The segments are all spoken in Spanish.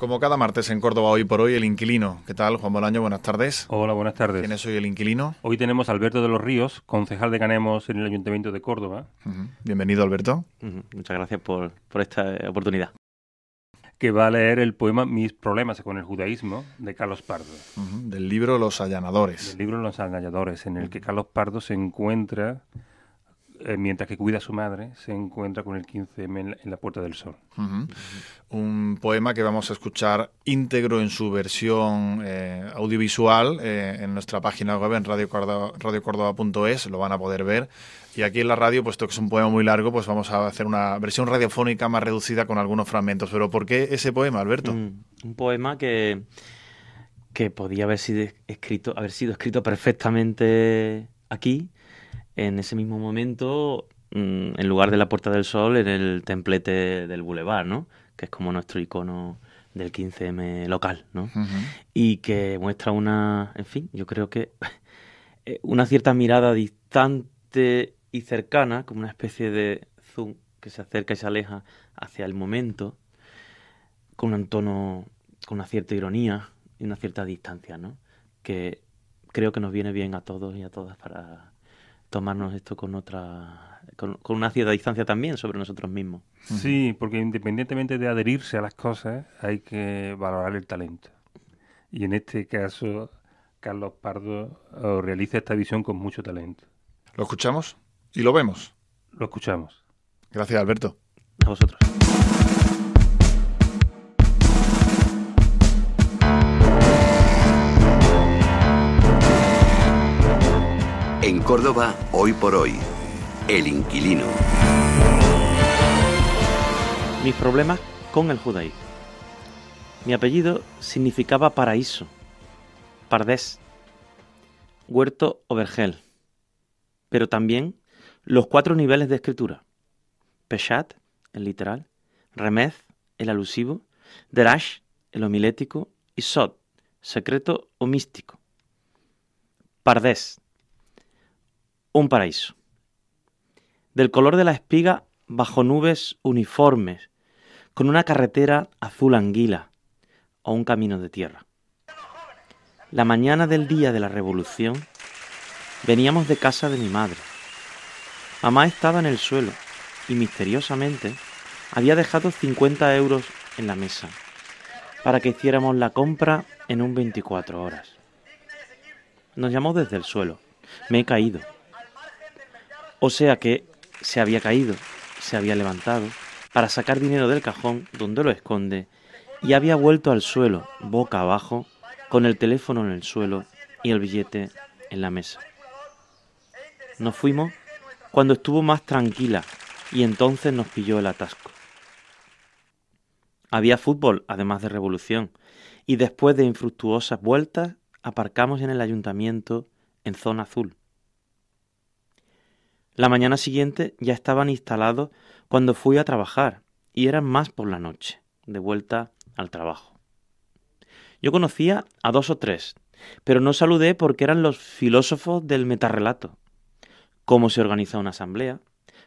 Como cada martes en Córdoba, hoy por hoy, el inquilino. ¿Qué tal, Juan Bolaño? Buenas tardes. Hola, buenas tardes. ¿Quién es hoy el inquilino? Hoy tenemos a Alberto de los Ríos, concejal de Canemos en el Ayuntamiento de Córdoba. Bienvenido, Alberto. Muchas gracias por, por esta eh, oportunidad. Que va a leer el poema Mis problemas con el judaísmo de Carlos Pardo. Del libro Los Allanadores. Del libro Los Allanadores, en el que Carlos Pardo se encuentra eh, mientras que cuida a su madre, se encuentra con el 15M en la, Puerta del Sol. Un poema que vamos a escuchar íntegro en su versión eh, audiovisual eh, en nuestra página web en radiocordoba.es, lo van a poder ver. Y aquí en la radio, puesto que es un poema muy largo, pues vamos a hacer una versión radiofónica más reducida con algunos fragmentos. Pero ¿por qué ese poema, Alberto? Mm, un poema que, que podía haber sido escrito, haber sido escrito perfectamente aquí en ese mismo momento, mm, en lugar de la Puerta del Sol, en el templete del Boulevard, ¿no? Que es como nuestro icono del 15M local, ¿no? Y que muestra una, en fin, yo creo que eh, una cierta mirada distante y cercana, como una especie de zoom que se acerca y se aleja hacia el momento, con un tono, con una cierta ironía y una cierta distancia, ¿no? Que creo que nos viene bien a todos y a todas para tomarnos esto con otra con, una cierta distancia también sobre nosotros mismos. Sí, porque independientemente de adherirse a las cosas, hay que valorar el talento. Y en este caso, Carlos Pardo eh, realiza esta visión con mucho talento. ¿Lo escuchamos? ¿Y lo vemos? Lo escuchamos. Gracias, Alberto. A vosotros. Córdoba, hoy por hoy. El inquilino. Mis problemas con el judaísmo. Mi apellido significaba paraíso, pardés, huerto o vergel, pero también los cuatro niveles de escritura. Peshat, el literal, Remez, el alusivo, Derash, el homilético, y Sod, secreto o místico. Pardés, un paraíso. Del color de la espiga bajo nubes uniformes, con una carretera azul anguila o un camino de tierra. La mañana del día de la revolución veníamos de casa de mi madre. Mamá estaba en el suelo y misteriosamente había dejado 50 euros en la mesa para que hiciéramos la compra en un 24 horas. Nos llamó desde el suelo. Me he caído, o sea que se había caído, se había levantado, para sacar dinero del cajón donde lo esconde, y había vuelto al suelo, boca abajo, con el teléfono en el suelo y el billete en la mesa. Nos fuimos cuando estuvo más tranquila y entonces nos pilló el atasco. Había fútbol, además de revolución, y después de infructuosas vueltas aparcamos en el ayuntamiento en zona azul. La mañana siguiente ya estaban instalados cuando fui a trabajar y eran más por la noche, de vuelta al trabajo. Yo conocía a dos o tres, pero no saludé porque eran los filósofos del metarrelato. Cómo se organiza una asamblea,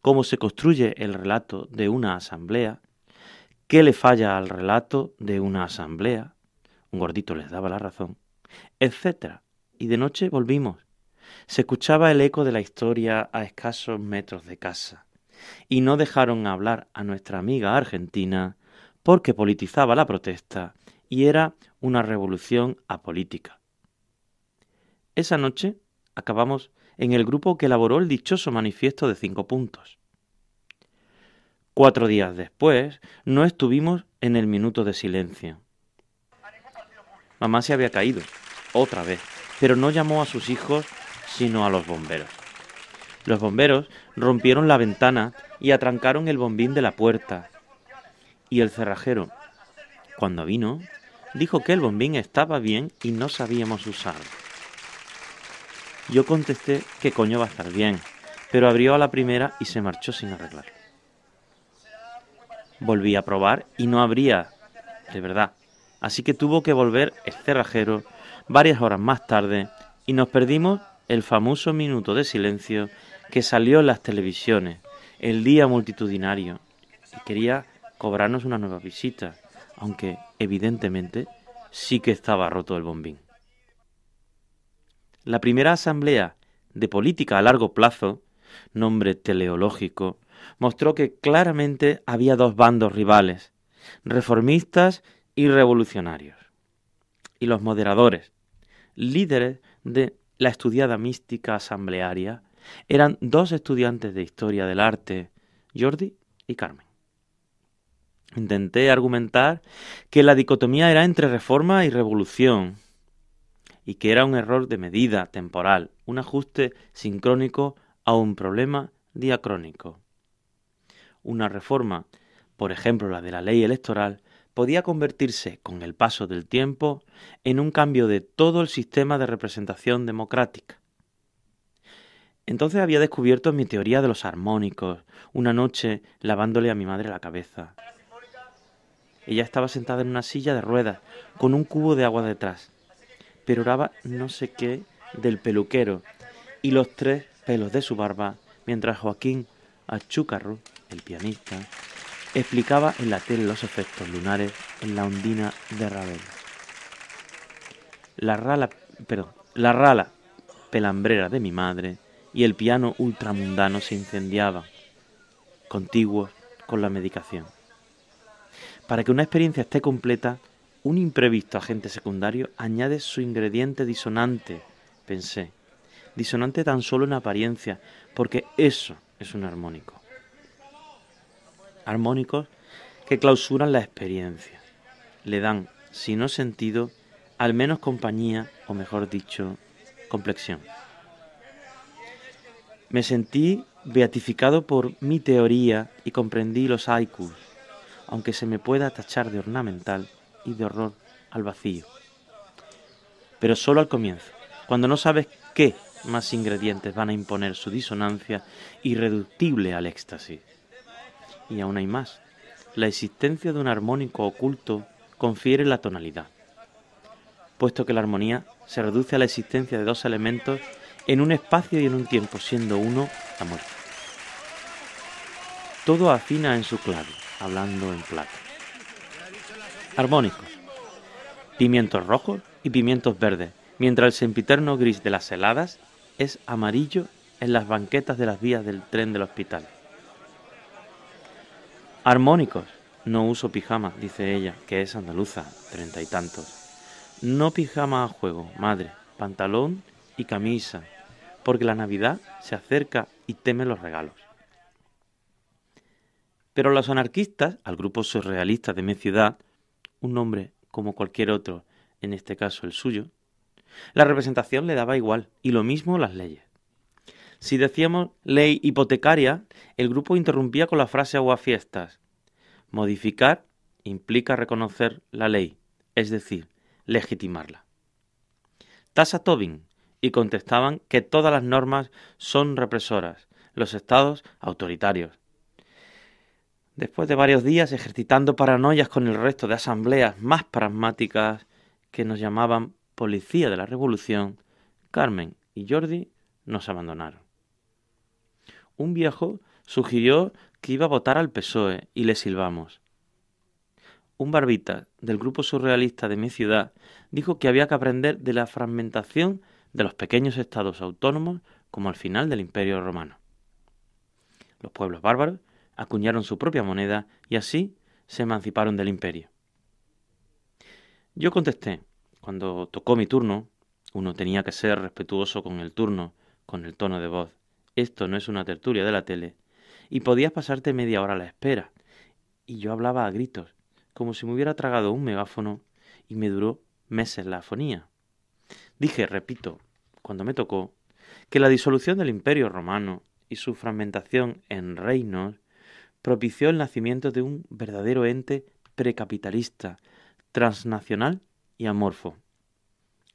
cómo se construye el relato de una asamblea, qué le falla al relato de una asamblea, un gordito les daba la razón, etc. Y de noche volvimos, se escuchaba el eco de la historia a escasos metros de casa. Y no dejaron hablar a nuestra amiga argentina porque politizaba la protesta y era una revolución apolítica. Esa noche acabamos en el grupo que elaboró el dichoso manifiesto de cinco puntos. Cuatro días después, no estuvimos en el minuto de silencio. Mamá se había caído, otra vez, pero no llamó a sus hijos sino a los bomberos. Los bomberos rompieron la ventana y atrancaron el bombín de la puerta. Y el cerrajero, cuando vino, dijo que el bombín estaba bien y no sabíamos usarlo. Yo contesté que coño va a estar bien, pero abrió a la primera y se marchó sin arreglarlo. Volví a probar y no abría, de verdad. Así que tuvo que volver el cerrajero varias horas más tarde y nos perdimos el famoso minuto de silencio que salió en las televisiones, el día multitudinario, y quería cobrarnos una nueva visita, aunque evidentemente sí que estaba roto el bombín. La primera asamblea de política a largo plazo, nombre teleológico, mostró que claramente había dos bandos rivales, reformistas y revolucionarios. Y los moderadores, líderes de la estudiada mística asamblearia, eran dos estudiantes de historia del arte, Jordi y Carmen. Intenté argumentar que la dicotomía era entre reforma y revolución, y que era un error de medida temporal, un ajuste sincrónico a un problema diacrónico. Una reforma, por ejemplo la de la ley electoral, podía convertirse, con el paso del tiempo, en un cambio de todo el sistema de representación democrática. Entonces había descubierto mi teoría de los armónicos, una noche lavándole a mi madre la cabeza. Ella estaba sentada en una silla de ruedas, con un cubo de agua detrás, pero oraba no sé qué del peluquero y los tres pelos de su barba, mientras Joaquín Achúcarru, el pianista, explicaba en la tele los efectos lunares en la ondina de Ravel. La rala, perdón, la rala pelambrera de mi madre y el piano ultramundano se incendiaban, contiguos con la medicación. Para que una experiencia esté completa, un imprevisto agente secundario añade su ingrediente disonante, pensé. Disonante tan solo en apariencia, porque eso es un armónico armónicos que clausuran la experiencia. Le dan, si no sentido, al menos compañía, o mejor dicho, complexión. Me sentí beatificado por mi teoría y comprendí los haikus, aunque se me pueda tachar de ornamental y de horror al vacío. Pero solo al comienzo, cuando no sabes qué más ingredientes van a imponer su disonancia irreductible al éxtasis y aún hay más. La existencia de un armónico oculto confiere la tonalidad, puesto que la armonía se reduce a la existencia de dos elementos en un espacio y en un tiempo, siendo uno la muerte. Todo afina en su clave, hablando en plata. Armónicos. Pimientos rojos y pimientos verdes, mientras el sempiterno gris de las heladas es amarillo en las banquetas de las vías del tren del hospital. Armónicos. No uso pijama, dice ella, que es andaluza, treinta y tantos. No pijama a juego, madre, pantalón y camisa, porque la Navidad se acerca y teme los regalos. Pero los anarquistas, al grupo surrealista de mi ciudad, un nombre como cualquier otro, en este caso el suyo, la representación le daba igual, y lo mismo las leyes. Si decíamos ley hipotecaria, el grupo interrumpía con la frase aguafiestas. Modificar implica reconocer la ley, es decir, legitimarla. Tasa Tobin y contestaban que todas las normas son represoras, los estados autoritarios. Después de varios días ejercitando paranoias con el resto de asambleas más pragmáticas que nos llamaban policía de la revolución, Carmen y Jordi nos abandonaron un viejo sugirió que iba a votar al PSOE y le silbamos. Un barbita del grupo surrealista de mi ciudad dijo que había que aprender de la fragmentación de los pequeños estados autónomos como al final del Imperio Romano. Los pueblos bárbaros acuñaron su propia moneda y así se emanciparon del imperio. Yo contesté, cuando tocó mi turno, uno tenía que ser respetuoso con el turno, con el tono de voz esto no es una tertulia de la tele, y podías pasarte media hora a la espera. Y yo hablaba a gritos, como si me hubiera tragado un megáfono, y me duró meses la afonía. Dije, repito, cuando me tocó, que la disolución del imperio romano y su fragmentación en reinos propició el nacimiento de un verdadero ente precapitalista, transnacional y amorfo,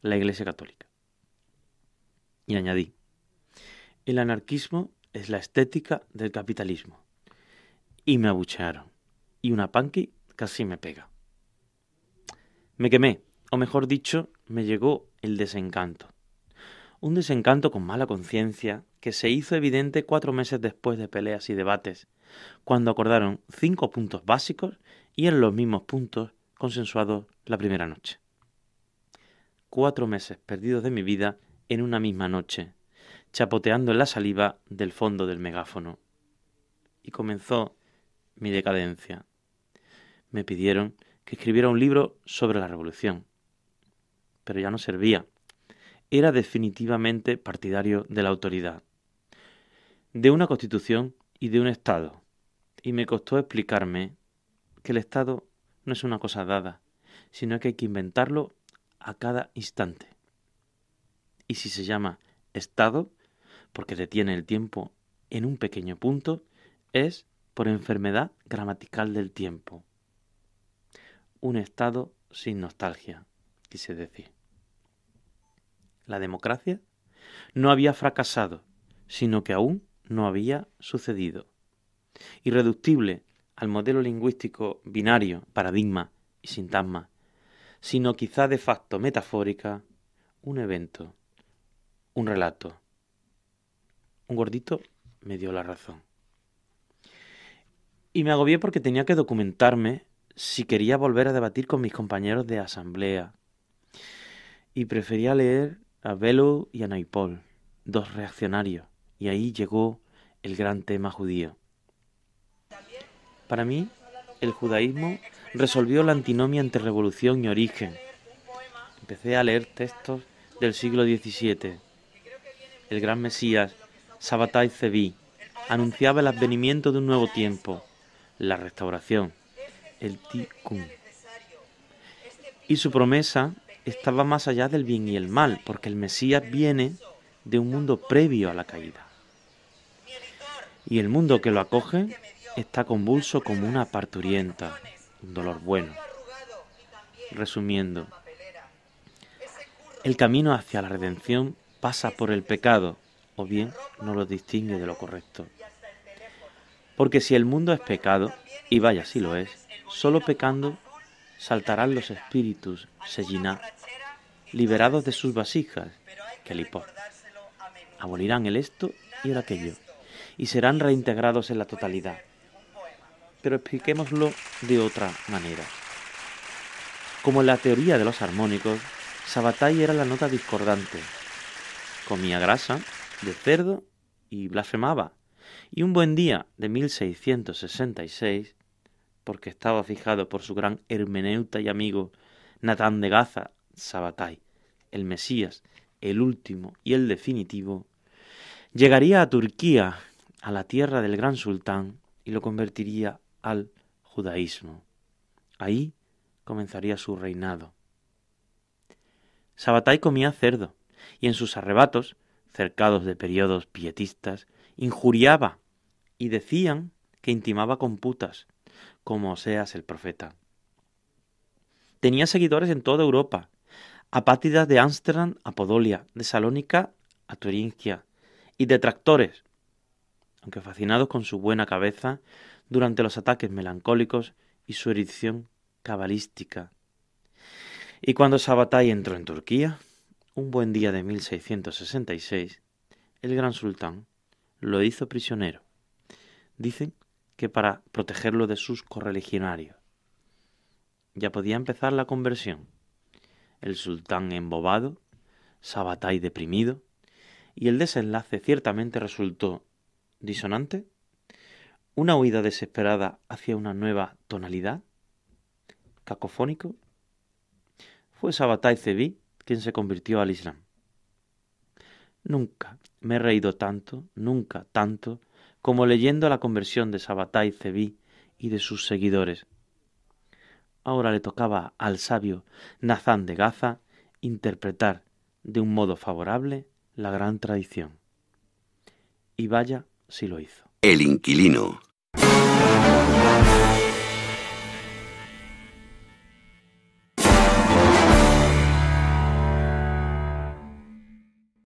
la Iglesia Católica. Y añadí, el anarquismo es la estética del capitalismo. Y me abuchearon. Y una punky casi me pega. Me quemé, o mejor dicho, me llegó el desencanto. Un desencanto con mala conciencia que se hizo evidente cuatro meses después de peleas y debates, cuando acordaron cinco puntos básicos y en los mismos puntos consensuados la primera noche. Cuatro meses perdidos de mi vida en una misma noche, chapoteando en la saliva del fondo del megáfono. Y comenzó mi decadencia. Me pidieron que escribiera un libro sobre la revolución. Pero ya no servía. Era definitivamente partidario de la autoridad, de una constitución y de un Estado. Y me costó explicarme que el Estado no es una cosa dada, sino que hay que inventarlo a cada instante. Y si se llama Estado, porque detiene el tiempo en un pequeño punto, es por enfermedad gramatical del tiempo. Un estado sin nostalgia, quise decir. La democracia no había fracasado, sino que aún no había sucedido. Irreductible al modelo lingüístico binario, paradigma y sintagma, sino quizá de facto metafórica, un evento, un relato, un gordito me dio la razón. Y me agobié porque tenía que documentarme si quería volver a debatir con mis compañeros de asamblea. Y prefería leer a Velo y a Naipol, dos reaccionarios. Y ahí llegó el gran tema judío. Para mí, el judaísmo resolvió la antinomia entre revolución y origen. Empecé a leer textos del siglo XVII. El gran Mesías Sabbatai Zevi anunciaba el advenimiento de un nuevo tiempo, la restauración, el Tikkun. Y su promesa estaba más allá del bien y el mal, porque el Mesías viene de un mundo previo a la caída. Y el mundo que lo acoge está convulso como una parturienta, un dolor bueno. Resumiendo, el camino hacia la redención pasa por el pecado, o bien no lo distingue de lo correcto. Porque si el mundo es pecado, y vaya si lo es, solo pecando saltarán los espíritus, Selliná, liberados de sus vasijas, ...que Kelipor. Abolirán el esto y el aquello, y serán reintegrados en la totalidad. Pero expliquémoslo de otra manera. Como en la teoría de los armónicos, Sabatay era la nota discordante. Comía grasa, de cerdo y blasfemaba. Y un buen día de 1666, porque estaba fijado por su gran hermeneuta y amigo Natán de Gaza, Sabatai, el Mesías, el último y el definitivo, llegaría a Turquía, a la tierra del gran sultán, y lo convertiría al judaísmo. Ahí comenzaría su reinado. Sabatai comía cerdo, y en sus arrebatos cercados de periodos pietistas, injuriaba y decían que intimaba con putas, como Oseas el profeta. Tenía seguidores en toda Europa, apátidas de Ámsterdam a Podolia, de Salónica a Turingia, y detractores, aunque fascinados con su buena cabeza durante los ataques melancólicos y su erudición cabalística. Y cuando Sabatay entró en Turquía, un buen día de 1666, el gran sultán lo hizo prisionero. Dicen que para protegerlo de sus correligionarios. Ya podía empezar la conversión. El sultán embobado, Sabatay deprimido, y el desenlace ciertamente resultó disonante. Una huida desesperada hacia una nueva tonalidad, cacofónico. Fue Sabatay Cebí quien se convirtió al Islam. Nunca me he reído tanto, nunca tanto, como leyendo la conversión de y Cebí y de sus seguidores. Ahora le tocaba al sabio Nazán de Gaza interpretar de un modo favorable la gran tradición. Y vaya si lo hizo. El inquilino.